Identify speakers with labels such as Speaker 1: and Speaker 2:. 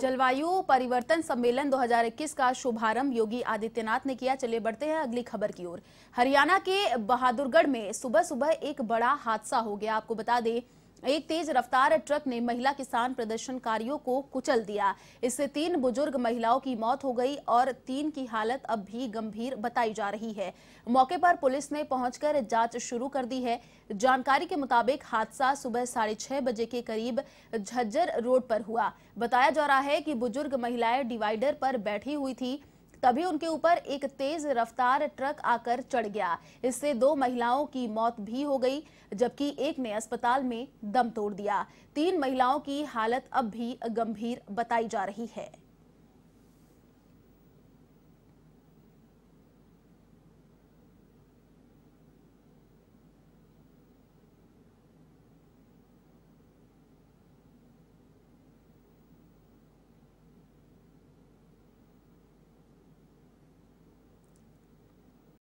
Speaker 1: जलवायु परिवर्तन सम्मेलन 2021 का शुभारंभ योगी आदित्यनाथ ने किया चले बढ़ते हैं अगली खबर की ओर हरियाणा के बहादुरगढ़ में सुबह सुबह एक बड़ा हादसा हो गया आपको बता दें एक तेज रफ्तार ट्रक ने महिला किसान प्रदर्शनकारियों को कुचल दिया इससे तीन बुजुर्ग महिलाओं की मौत हो गई और तीन की हालत अब भी गंभीर बताई जा रही है मौके पर पुलिस ने पहुंचकर जांच शुरू कर दी है जानकारी के मुताबिक हादसा सुबह साढ़े छह बजे के करीब झज्जर रोड पर हुआ बताया जा रहा है कि बुजुर्ग महिलाएं डिवाइडर पर बैठी हुई थी तभी उनके ऊपर एक तेज रफ्तार ट्रक आकर चढ़ गया इससे दो महिलाओं की मौत भी हो गई जबकि एक ने अस्पताल में दम तोड़ दिया तीन महिलाओं की हालत अब भी गंभीर बताई जा रही है